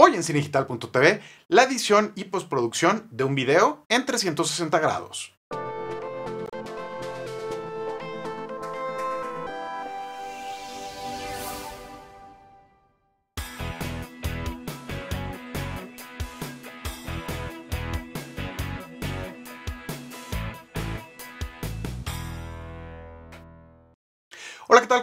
Hoy en CineGital.tv, la edición y postproducción de un video en 360 grados.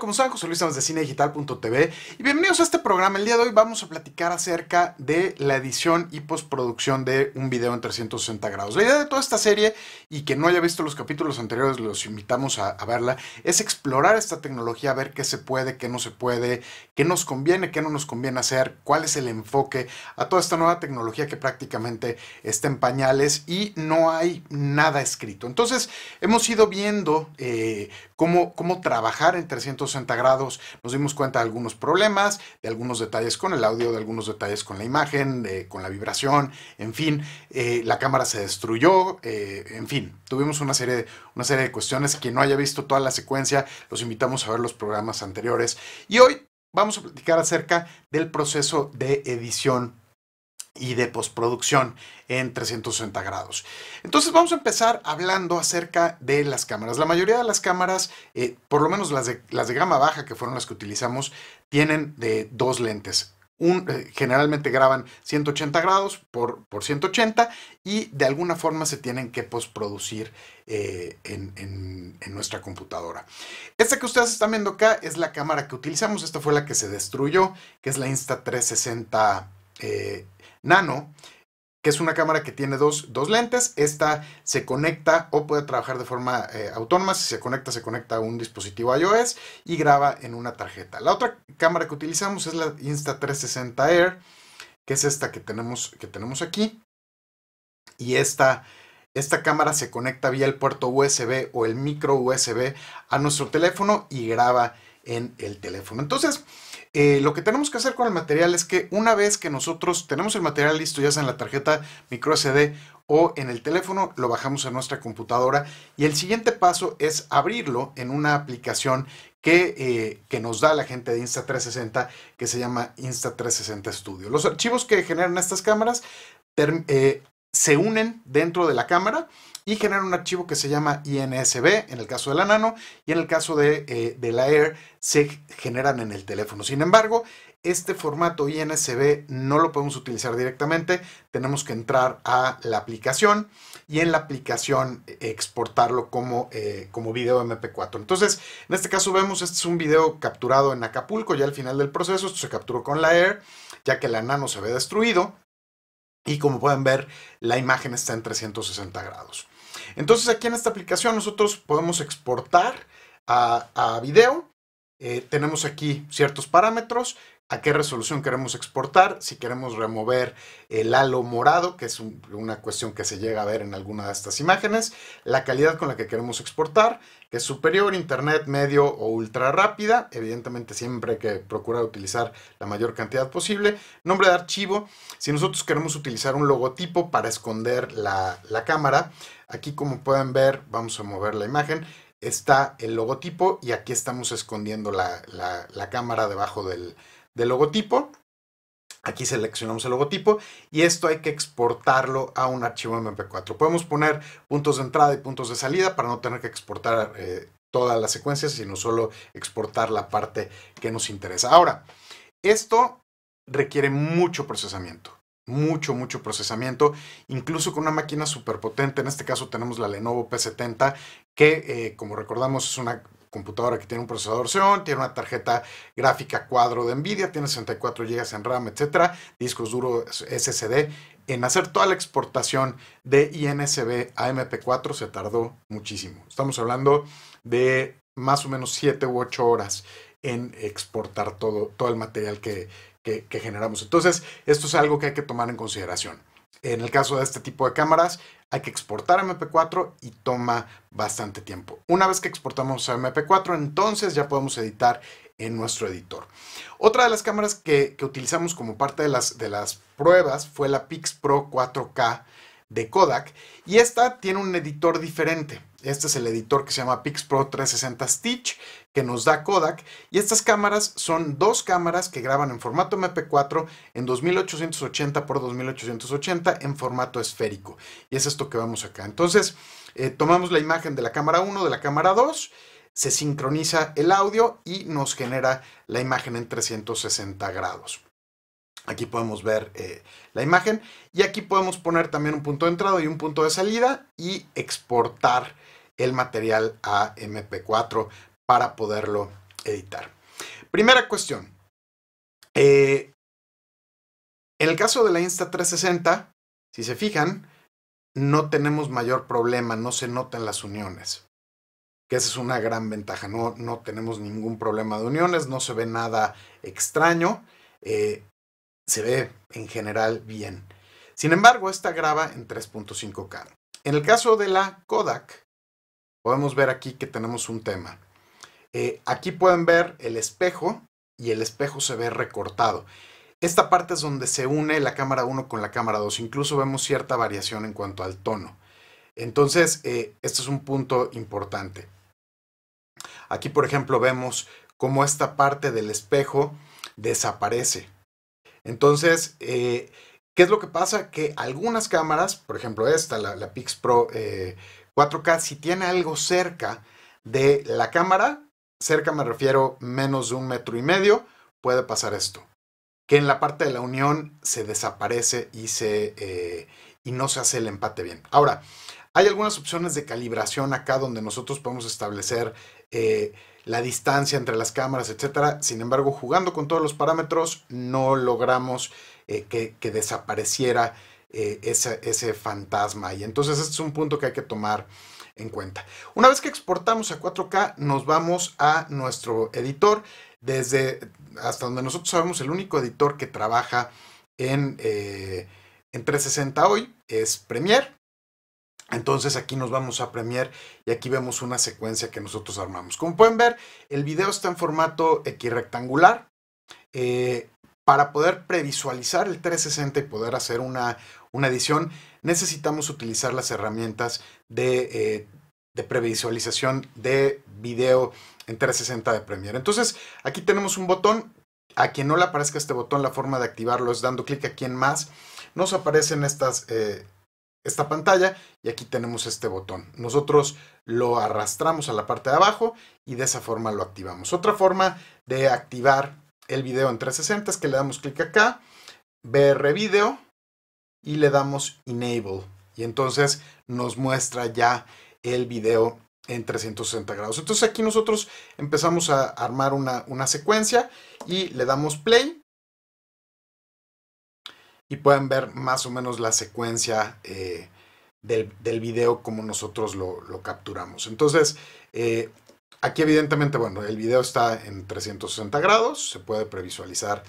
como saben, José Luis de de cinedigital.tv y bienvenidos a este programa. El día de hoy vamos a platicar acerca de la edición y postproducción de un video en 360 grados. La idea de toda esta serie, y que no haya visto los capítulos anteriores, los invitamos a, verla, es explorar esta tecnología, ver qué se puede, qué no se puede, qué nos conviene, qué no nos conviene hacer, cuál es el enfoque a toda esta nueva tecnología que prácticamente está en pañales y no hay nada escrito. Entonces, hemos ido viendo eh, cómo, cómo trabajar en 360 grados, nos dimos cuenta de algunos problemas, de algunos detalles con el audio, de algunos detalles con la imagen, con la vibración, en fin, eh, la cámara se destruyó, eh, en fin, tuvimos una serie, de, una serie de cuestiones. Quien no haya visto toda la secuencia, los invitamos a ver los programas anteriores. Y hoy vamos a platicar acerca del proceso de edición y de postproducción en 360 grados. Entonces vamos a empezar hablando acerca de las cámaras. La mayoría de las cámaras, eh, por lo menos las de, las de gama baja que fueron las que utilizamos, tienen de dos lentes. Eh, generalmente graban 180 grados por, por 180 y de alguna forma se tienen que postproducir eh, en, en, nuestra computadora. Esta que ustedes están viendo acá es la cámara que utilizamos. Esta fue la que se destruyó, que es la Insta360 eh, nano, que es una cámara que tiene dos, lentes. Esta se conecta o puede trabajar de forma eh, autónoma. Si se conecta, se conecta a un dispositivo iOS y graba en una tarjeta. La otra cámara que utilizamos es la Insta360 Air, que es esta que tenemos, que tenemos aquí. Y esta... Esta cámara se conecta vía el puerto USB o el micro USB a nuestro teléfono y graba en el teléfono. Entonces, eh, lo que tenemos que hacer con el material es que una vez que nosotros tenemos el material listo, ya sea en la tarjeta micro SD o en el teléfono, lo bajamos a nuestra computadora y el siguiente paso es abrirlo en una aplicación que, eh, nos da la gente de Insta360 que se llama Insta360 Studio. Los archivos que generan estas cámaras eh, se unen dentro de la cámara y genera un archivo que se llama INSB en el caso de la Nano y en el caso eh, de, la Air se generan en el teléfono. Sin embargo, este formato INSB no lo podemos utilizar directamente, tenemos que entrar a la aplicación y en la aplicación eh, exportarlo como, eh, como video MP4. Entonces, en este caso vemos, este es un video capturado en Acapulco, ya al final del proceso, esto se capturó con la Air, ya que la Nano se ve destruido y como pueden ver, la imagen está en 360 grados. Entonces aquí en esta aplicación nosotros podemos exportar a, video. Eh, tenemos aquí ciertos parámetros, a qué resolución queremos exportar, si queremos remover el halo morado, que es una cuestión que se llega a ver en alguna de estas imágenes, la calidad con la que queremos exportar, que es superior, internet, medio o ultra rápida, evidentemente siempre hay que procurar utilizar la mayor cantidad posible, nombre de archivo, si nosotros queremos utilizar un logotipo para esconder la cámara, Aquí como pueden ver, vamos a mover la imagen, está el logotipo y aquí estamos escondiendo la, cámara debajo del, logotipo. Aquí seleccionamos el logotipo y esto hay que exportarlo a un archivo MP4. Podemos poner puntos de entrada y puntos de salida para no tener que exportar eh, todas las secuencias, sino solo exportar la parte que nos interesa. Ahora, esto requiere mucho procesamiento mucho, mucho procesamiento, incluso con una máquina súper potente. En este caso tenemos la Lenovo P70, que eh, como recordamos es una computadora que tiene un procesador Xeon, tiene una tarjeta gráfica cuadro de Nvidia, tiene 64 GB en RAM, etcétera, discos duros SSD. En hacer toda la exportación de INSB a MP4 se tardó muchísimo. Estamos hablando de más o menos 7 u 8 horas en exportar todo, todo el material que, que, generamos. Entonces, esto es algo que hay que tomar en consideración. En el caso de este tipo de cámaras, hay que exportar MP4 y toma bastante tiempo. Una vez que exportamos a MP4, entonces ya podemos editar en nuestro editor. Otra de las cámaras que, utilizamos como parte de las, de las pruebas fue la Pix Pro 4K de Kodak y esta tiene un editor diferente. Este es el editor que se llama PixPro 360 Stitch que nos da Kodak y estas cámaras son dos cámaras que graban en formato MP4 en 2880 x 2880 en formato esférico y es esto que vamos acá. Entonces eh, tomamos la imagen de la cámara 1, de la cámara 2 se sincroniza el audio y nos genera la imagen en 360 grados. Aquí podemos ver eh, la imagen y aquí podemos poner también un punto de entrada y un punto de salida y exportar el material a MP4 para poderlo editar. Primera cuestión. Eh, en el caso de la Insta360, si se fijan, no tenemos mayor problema, no se notan las uniones. Que esa es una gran ventaja, no, no tenemos ningún problema de uniones, no se ve nada extraño. Eh, se ve en general bien. Sin embargo, esta graba en 3.5K. En el caso de la Kodak, podemos ver aquí que tenemos un tema. Eh, aquí pueden ver el espejo y el espejo se ve recortado. Esta parte es donde se une la cámara 1 con la cámara 2. Incluso vemos cierta variación en cuanto al tono. Entonces, este es un punto importante. Aquí, por ejemplo, vemos cómo esta parte del espejo desaparece. Entonces, eh, ¿qué es lo que pasa? Que algunas cámaras, por ejemplo esta, la, Pix Pro 4K, eh, si tiene algo cerca de la cámara, cerca me refiero menos de un metro y medio, puede pasar esto. Que en la parte de la unión se desaparece y, se, eh, y no se hace el empate bien. Ahora, hay algunas opciones de calibración acá donde nosotros podemos establecer la distancia entre las cámaras, etc. Sin embargo, jugando con todos los parámetros, no logramos eh, que, desapareciera eh, ese, fantasma. Y entonces este es un punto que hay que tomar en cuenta. Una vez que exportamos a 4K, nos vamos a nuestro editor. Desde hasta donde nosotros sabemos, el único editor que trabaja en, eh, en 360 hoy es Premiere. Entonces aquí nos vamos a Premiere y aquí vemos una secuencia que nosotros armamos. Como pueden ver, el video está en formato equirectangular. Eh, para poder previsualizar el 360 y poder hacer una, una edición, necesitamos utilizar las herramientas de, eh, previsualización de video en 360 de Premiere. Entonces, aquí tenemos un botón. A quien no le aparezca este botón, la forma de activarlo es dando clic aquí en más. Nos aparecen estas... Eh, esta pantalla y aquí tenemos este botón. Nosotros lo arrastramos a la parte de abajo y de esa forma lo activamos. Otra forma de activar el video en 360 es que le damos clic acá, BR Video y le damos Enable. Y entonces nos muestra ya el video en 360 grados. Entonces aquí nosotros empezamos a armar una, una secuencia y le damos play y pueden ver más o menos la secuencia eh, del, video como nosotros lo, capturamos. Entonces, eh, aquí evidentemente, bueno, el video está en 360 grados, se puede previsualizar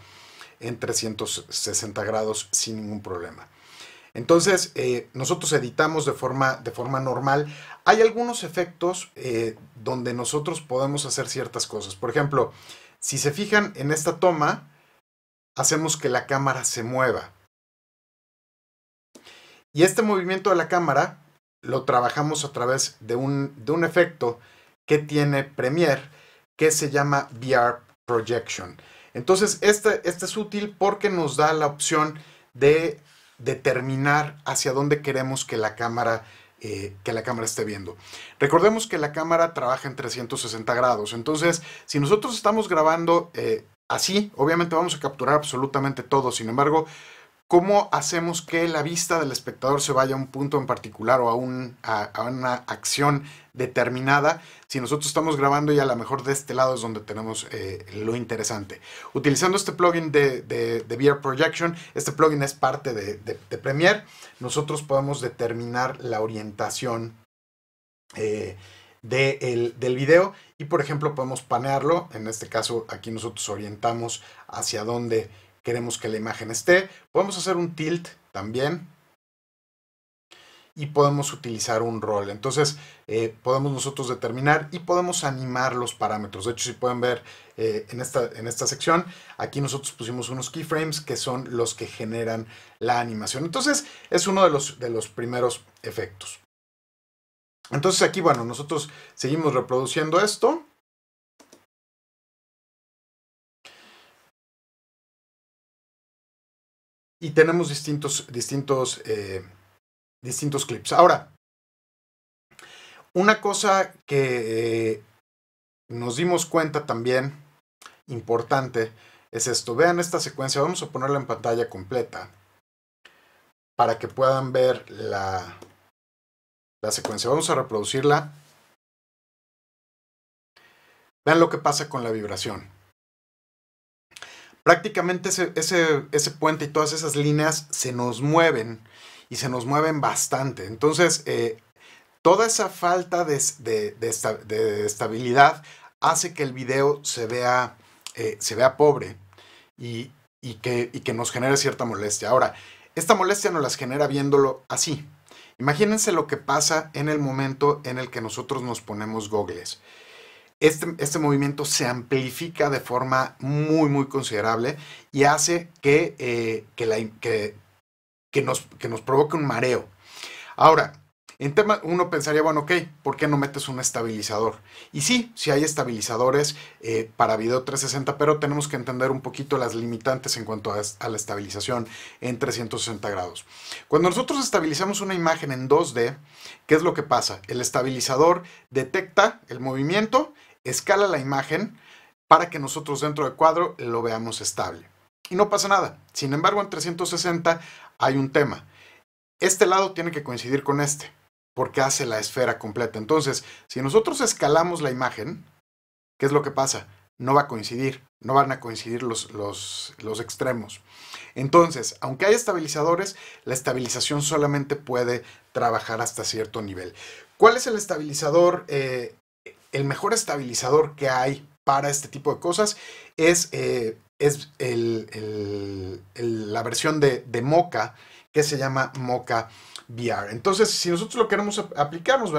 en 360 grados sin ningún problema. Entonces, eh, nosotros editamos de forma, de forma, normal. Hay algunos efectos donde nosotros podemos hacer ciertas cosas. Por ejemplo, si se fijan en esta toma, hacemos que la cámara se mueva. Y este movimiento de la cámara lo trabajamos a través de un, de un efecto que tiene Premiere que se llama VR Projection. Entonces, este, este es útil porque nos da la opción de determinar hacia dónde queremos que la cámara eh, que la cámara esté viendo. Recordemos que la cámara trabaja en 360 grados, entonces si nosotros estamos grabando eh, así, obviamente vamos a capturar absolutamente todo, sin embargo, ¿Cómo hacemos que la vista del espectador se vaya a un punto en particular o a, una acción determinada si nosotros estamos grabando y a lo mejor de este lado es donde tenemos eh, lo interesante? Utilizando este plugin de, VR Projection, este plugin es parte de, Premiere, nosotros podemos determinar la orientación eh, del video y por ejemplo podemos panearlo, en este caso aquí nosotros orientamos hacia dónde queremos que la imagen esté. Podemos hacer un tilt también. Y podemos utilizar un roll, Entonces eh, podemos nosotros determinar y podemos animar los parámetros. De hecho, si pueden ver eh, en, esta, en esta sección, aquí nosotros pusimos unos keyframes que son los que generan la animación. Entonces es uno de los, de los primeros efectos. Entonces aquí, bueno, nosotros seguimos reproduciendo esto. y tenemos distintos, distintos, eh, distintos clips. Ahora, una cosa que eh, nos dimos cuenta también importante es esto. Vean esta secuencia, vamos a ponerla en pantalla completa para que puedan ver la, la secuencia. Vamos a reproducirla. Vean lo que pasa con la vibración prácticamente ese, puente y todas esas líneas se nos mueven y se nos mueven bastante. Entonces, eh, toda esa falta de, estabilidad hace que el video se vea, eh, se vea pobre y, que, que nos genere cierta molestia. Ahora, esta molestia nos las genera viéndolo así. Imagínense lo que pasa en el momento en el que nosotros nos ponemos gogles. Este, este, movimiento se amplifica de forma muy, muy considerable y hace eh, que, nos, provoque un mareo. Ahora, en tema, uno pensaría, bueno, ok, ¿por qué no metes un estabilizador? Y sí, sí hay estabilizadores eh, para video 360, pero tenemos que entender un poquito las limitantes en cuanto a, a, la estabilización en 360 grados. Cuando nosotros estabilizamos una imagen en 2D, ¿qué es lo que pasa? El estabilizador detecta el movimiento escala la imagen para que nosotros dentro del cuadro lo veamos estable. Y no pasa nada. Sin embargo, en 360 hay un tema. Este lado tiene que coincidir con este, porque hace la esfera completa. Entonces, si nosotros escalamos la imagen, ¿qué es lo que pasa? No va a coincidir, no van a coincidir los, los, extremos. Entonces, aunque hay estabilizadores, la estabilización solamente puede trabajar hasta cierto nivel. ¿Cuál es el estabilizador eh, el mejor estabilizador que hay para este tipo de cosas es, eh, es la versión de, Mocha que se llama Mocha VR. Entonces, si nosotros lo queremos aplicar, nos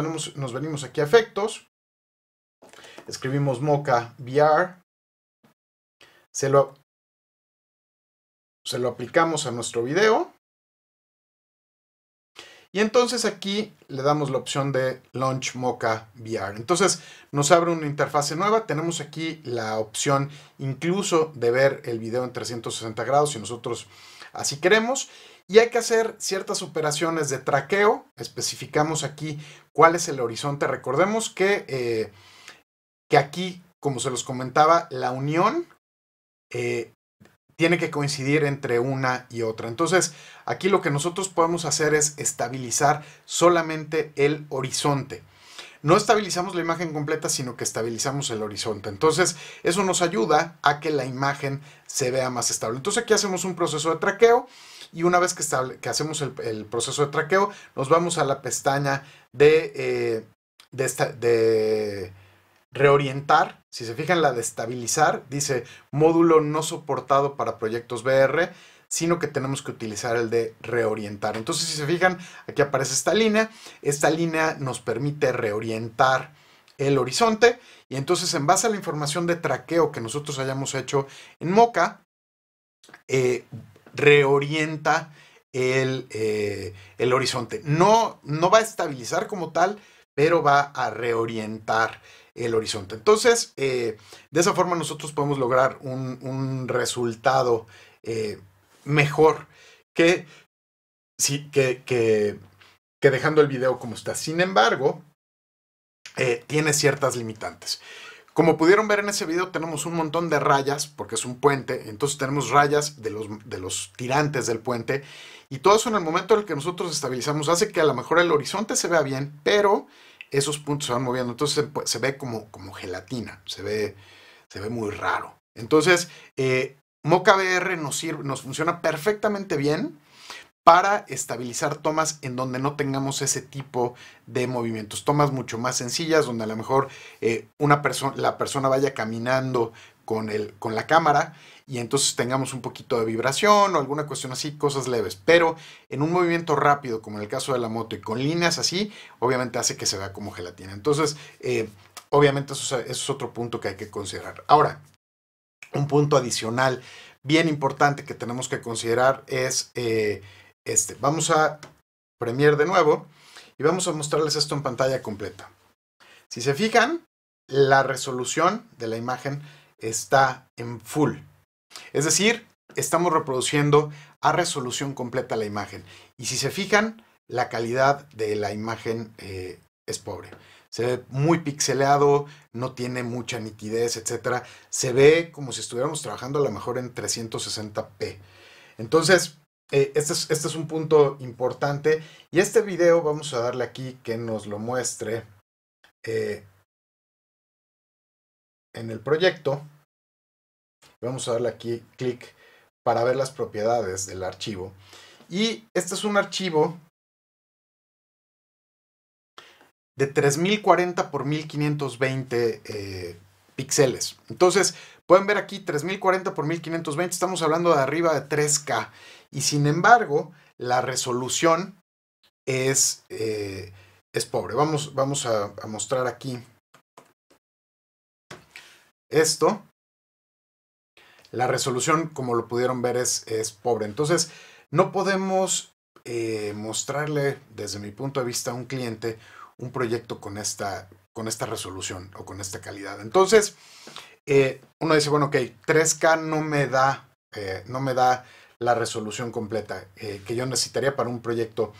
venimos, aquí a efectos, escribimos Mocha VR, se lo, se lo aplicamos a nuestro video y entonces aquí le damos la opción de Launch Mocha VR. Entonces nos abre una interfase nueva. Tenemos aquí la opción incluso de ver el video en 360 grados si nosotros así queremos. Y hay que hacer ciertas operaciones de traqueo. Especificamos aquí cuál es el horizonte. Recordemos que, eh, aquí, como se los comentaba, la unión eh, tiene que coincidir entre una y otra. Entonces, aquí lo que nosotros podemos hacer es estabilizar solamente el horizonte. No estabilizamos la imagen completa, sino que estabilizamos el horizonte. Entonces, eso nos ayuda a que la imagen se vea más estable. Entonces, aquí hacemos un proceso de traqueo y una vez que, que hacemos el, proceso de traqueo, nos vamos a la pestaña de, eh, de, de reorientar, si se fijan la de estabilizar, dice módulo no soportado para proyectos BR, sino que tenemos que utilizar el de reorientar. Entonces, si se fijan, aquí aparece esta línea. Esta línea nos permite reorientar el horizonte y entonces en base a la información de traqueo que nosotros hayamos hecho en Moca, eh, reorienta eh, el, horizonte. No, no va a estabilizar como tal, pero va a reorientar el horizonte. Entonces, eh, de esa forma nosotros podemos lograr un, resultado eh, mejor que, si que, que, dejando el video como está. Sin embargo, eh, tiene ciertas limitantes. Como pudieron ver en ese video, tenemos un montón de rayas, porque es un puente, entonces tenemos rayas de los, de los tirantes del puente, y todo eso en el momento en el que nosotros estabilizamos hace que a lo mejor el horizonte se vea bien, pero esos puntos se van moviendo. Entonces se, ve como, como gelatina, se ve, se ve muy raro. Entonces, eh, Mocha VR nos, nos funciona perfectamente bien para estabilizar tomas en donde no tengamos ese tipo de movimientos. Tomas mucho más sencillas, donde a lo mejor eh, una la persona vaya caminando con, el, con la cámara y entonces tengamos un poquito de vibración o alguna cuestión así, cosas leves. Pero en un movimiento rápido, como en el caso de la moto, y con líneas así, obviamente hace que se vea como gelatina. Entonces, eh, obviamente eso, es otro punto que hay que considerar. Ahora, un punto adicional bien importante que tenemos que considerar es eh, este. Vamos a premier de nuevo y vamos a mostrarles esto en pantalla completa. Si se fijan, la resolución de la imagen está en full. Es decir, estamos reproduciendo a resolución completa la imagen. Y si se fijan, la calidad de la imagen eh, es pobre. Se ve muy pixelado, no tiene mucha nitidez, etc. Se ve como si estuviéramos trabajando a lo mejor en 360p. Entonces, eh, este, este, es, un punto importante. Y este video vamos a darle aquí que nos lo muestre eh, en el proyecto. Vamos a darle aquí clic para ver las propiedades del archivo. Y este es un archivo de 3040 por 1520 eh, píxeles. Entonces, pueden ver aquí 3040 por 1520, estamos hablando de arriba de 3K. Y sin embargo, la resolución es, eh, es pobre. Vamos, vamos a mostrar aquí esto la resolución, como lo pudieron ver, es, es pobre. Entonces, no podemos eh, mostrarle, desde mi punto de vista, a un cliente un proyecto con esta, con esta resolución o con esta calidad. Entonces, eh, uno dice, bueno, ok, 3K no me da, eh, no me da la resolución completa que yo necesitaría para un proyecto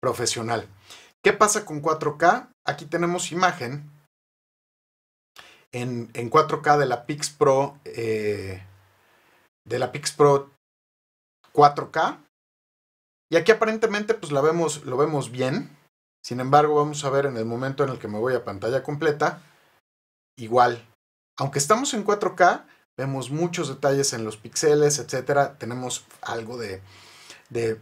profesional. ¿Qué pasa con 4K? Aquí tenemos imagen en, en 4K de la Pix Pro de la PixPro 4K. Y aquí aparentemente pues la vemos, lo vemos bien. Sin embargo, vamos a ver en el momento en el que me voy a pantalla completa, igual. Aunque estamos en 4K, vemos muchos detalles en los píxeles, etcétera. Tenemos algo de, de,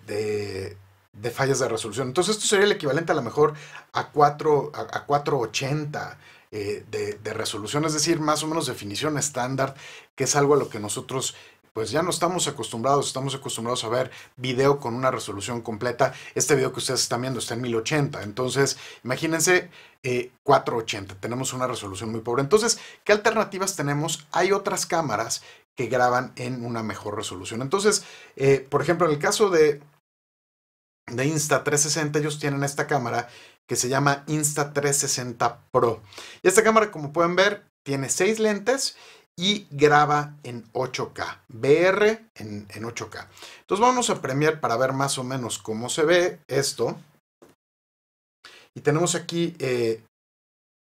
de, fallas de resolución. Entonces, esto sería el equivalente a lo mejor a, 4, a, 480 eh, de, resolución, es decir, más o menos definición estándar, que es algo a lo que nosotros pues ya no estamos acostumbrados, estamos acostumbrados a ver video con una resolución completa. Este video que ustedes están viendo está en 1080, entonces imagínense 480, eh, tenemos una resolución muy pobre. Entonces, ¿qué alternativas tenemos? Hay otras cámaras que graban en una mejor resolución. Entonces, eh, por ejemplo, en el caso de, de Insta360, ellos tienen esta cámara que se llama Insta360 Pro. Y esta cámara, como pueden ver, tiene seis lentes y graba en 8K, br en, 8K. Entonces vamos a Premiere para ver más o menos cómo se ve esto. Y tenemos aquí eh,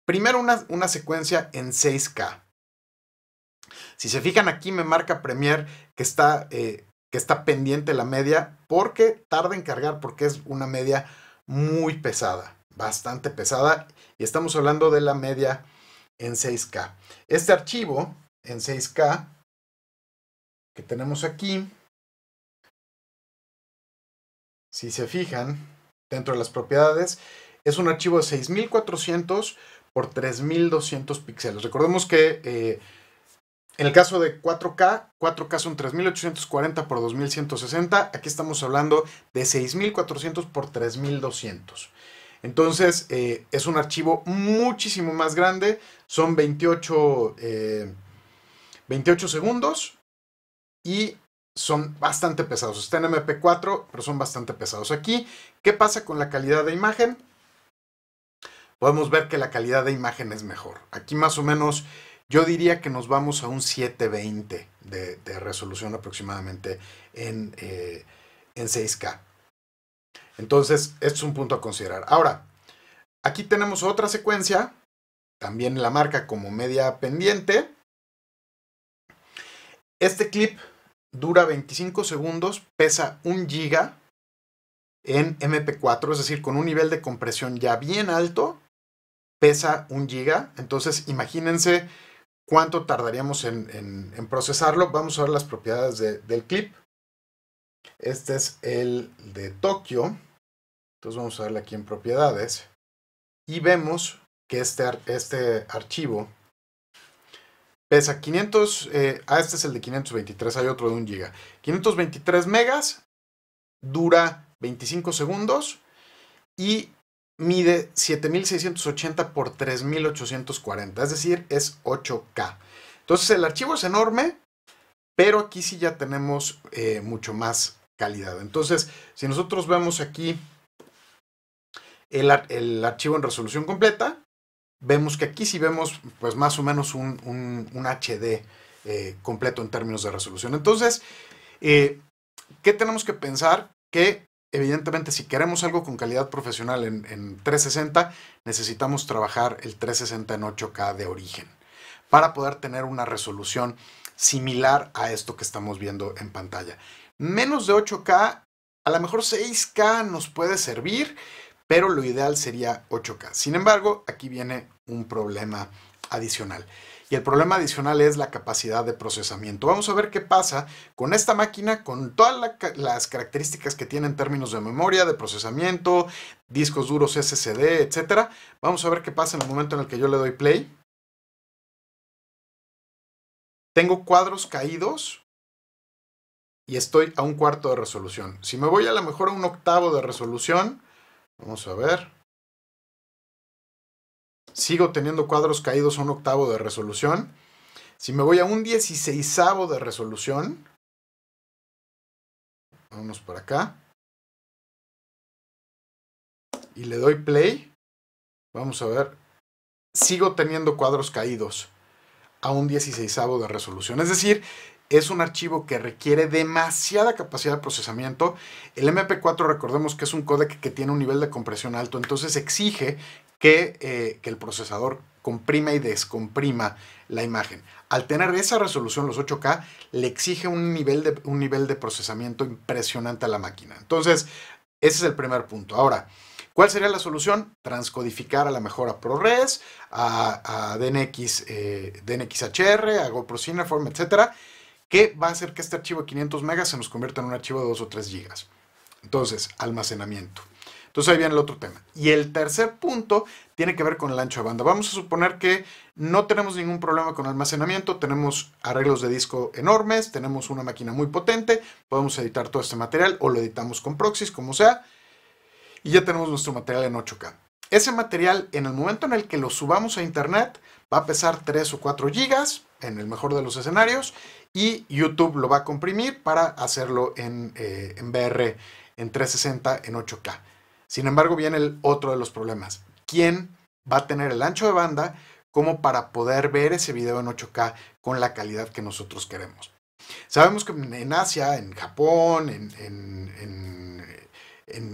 primero una, secuencia en 6K. Si se fijan aquí me marca Premiere que está, eh, que está pendiente la media porque tarda en cargar porque es una media muy pesada, bastante pesada y estamos hablando de la media en 6K. Este archivo en 6K que tenemos aquí, si se fijan, dentro de las propiedades, es un archivo de 6400 por 3200 píxeles. Recordemos que eh, en el caso de 4K, 4K son 3840 por 2160. Aquí estamos hablando de 6400 por 3200. Entonces, eh, es un archivo muchísimo más grande. Son 28. 28 segundos y son bastante pesados. Está en MP4, pero son bastante pesados. Aquí, ¿qué pasa con la calidad de imagen? Podemos ver que la calidad de imagen es mejor. Aquí más o menos yo diría que nos vamos a un 720 de, resolución aproximadamente en, eh, en 6K. Entonces, es un punto a considerar. Ahora, aquí tenemos otra secuencia, también la marca como media pendiente este clip dura 25 segundos, pesa 1 giga en MP4, es decir, con un nivel de compresión ya bien alto, pesa 1 giga. Entonces, imagínense cuánto tardaríamos en, procesarlo. Vamos a ver las propiedades del clip. Este es el de Tokio. Entonces vamos a darle aquí en propiedades. Y vemos que este, este archivo Pesa 500, eh, ah, este es el de 523, hay otro de 1 giga 523 megas, dura 25 segundos y mide 7680 por 3840, es decir, es 8K. Entonces el archivo es enorme, pero aquí sí ya tenemos eh, mucho más calidad. Entonces, si nosotros vemos aquí el archivo en resolución completa, vemos que aquí sí vemos pues más o menos un, HD eh, completo en términos de resolución. Entonces, eh, ¿qué tenemos que pensar? Que evidentemente si queremos algo con calidad profesional en, en 360, necesitamos trabajar el 360 en 8K de origen para poder tener una resolución similar a esto que estamos viendo en pantalla. Menos de 8K, a lo mejor 6K nos puede servir, pero lo ideal sería 8K. Sin embargo, aquí viene un problema adicional. Y el problema adicional es la capacidad de procesamiento. Vamos a ver qué pasa con esta máquina, con todas las características que tiene en términos de memoria, de procesamiento, discos duros SSD, etc. Vamos a ver qué pasa en el momento en el que yo le doy play. Tengo cuadros caídos y estoy a un cuarto de resolución. Si me voy a lo mejor a un octavo de resolución, Vamos a ver. Sigo teniendo cuadros caídos a un octavo de resolución. Si me voy a un dieciséisavo de resolución, vamos por acá. Y le doy play. Vamos a ver. Sigo teniendo cuadros caídos a un dieciséisavo de resolución. Es decir, es un archivo que requiere demasiada capacidad de procesamiento. El MP4 recordemos que es un codec que tiene un nivel de compresión alto, entonces exige que, eh, el procesador comprima y descomprima la imagen. Al tener esa resolución, los 8K, le exige un nivel de, un nivel de procesamiento impresionante a la máquina. Entonces, ese es el primer punto. Ahora, ¿Cuál sería la solución? Transcodificar a la mejor a ProRes, a, a DNX, eh, DNXHR, a GoPro Cineform, etcétera, que va a hacer que este archivo de 500 megas se nos convierta en un archivo de 2 o 3 gigas. Entonces, almacenamiento. Entonces ahí viene el otro tema. Y el tercer punto tiene que ver con el ancho de banda. Vamos a suponer que no tenemos ningún problema con almacenamiento, tenemos arreglos de disco enormes, tenemos una máquina muy potente, podemos editar todo este material o lo editamos con proxies, como sea, y ya tenemos nuestro material en 8K. Ese material, en el momento en el que lo subamos a internet, va a pesar 3 o 4 gigas, en el mejor de los escenarios, y YouTube lo va a comprimir para hacerlo en, eh, en VR en 360 en 8K. Sin embargo, viene el otro de los problemas. ¿Quién va a tener el ancho de banda como para poder ver ese video en 8K con la calidad que nosotros queremos? Sabemos que en Asia, en Japón, en, en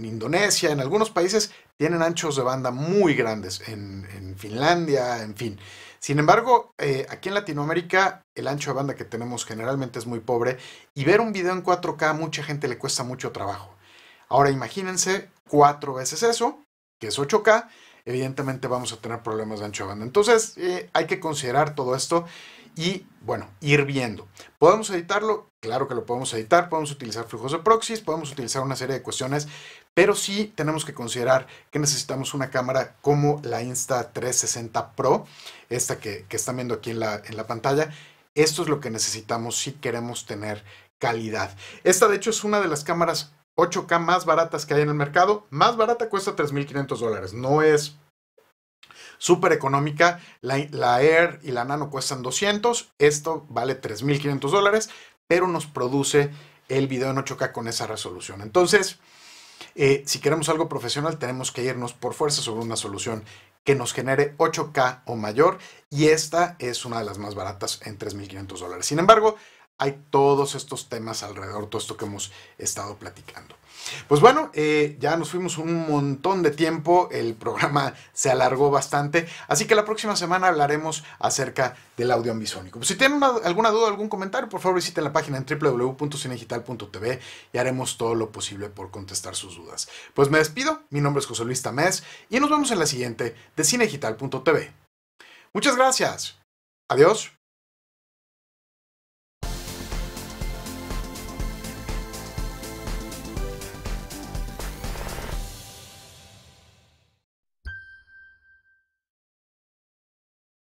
Indonesia, en algunos países, tienen anchos de banda muy grandes, en, Finlandia, en fin. Sin embargo, eh, aquí en Latinoamérica el ancho de banda que tenemos generalmente es muy pobre y ver un video en 4K a mucha gente le cuesta mucho trabajo. Ahora imagínense cuatro veces eso, que es 8K, evidentemente vamos a tener problemas de ancho de banda. Entonces eh, hay que considerar todo esto y, bueno, ir viendo. ¿Podemos editarlo? Claro que lo podemos editar, podemos utilizar flujos de proxies, podemos utilizar una serie de cuestiones, pero sí tenemos que considerar que necesitamos una cámara como la Insta360 Pro, esta que, están viendo aquí en la, en la pantalla. Esto es lo que necesitamos si queremos tener calidad. Esta de hecho es una de las cámaras 8K más baratas que hay en el mercado. Más barata cuesta 3.500 dólares. No es súper económica. La, la, Air y la Nano cuestan 200. Esto vale 3.500 dólares, pero nos produce el video en 8K con esa resolución. Entonces, eh, si queremos algo profesional, tenemos que irnos por fuerza sobre una solución que nos genere 8K o mayor y esta es una de las más baratas en 3.500 dólares. Sin embargo, hay todos estos temas alrededor, todo esto que hemos estado platicando. Pues bueno, eh, ya nos fuimos un montón de tiempo, el programa se alargó bastante, así que la próxima semana hablaremos acerca del audio ambisónico. Pues si tienen alguna duda, algún comentario, por favor visiten la página en www.cinegital.tv y haremos todo lo posible por contestar sus dudas. Pues me despido, mi nombre es José Luis Tamés y nos vemos en la siguiente de cinegital.tv. Muchas gracias. Adiós.